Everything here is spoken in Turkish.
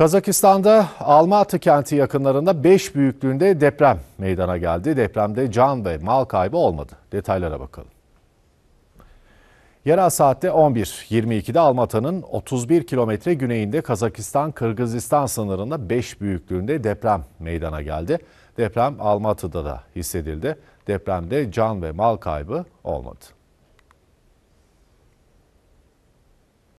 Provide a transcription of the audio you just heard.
Kazakistan'da Almatı kenti yakınlarında 5 büyüklüğünde deprem meydana geldi. Depremde can ve mal kaybı olmadı. Detaylara bakalım. Yerel saatte 11.22'de Almatı'nın 31 kilometre güneyinde Kazakistan-Kırgızistan sınırında 5 büyüklüğünde deprem meydana geldi. Deprem Almatı'da da hissedildi. Depremde can ve mal kaybı olmadı.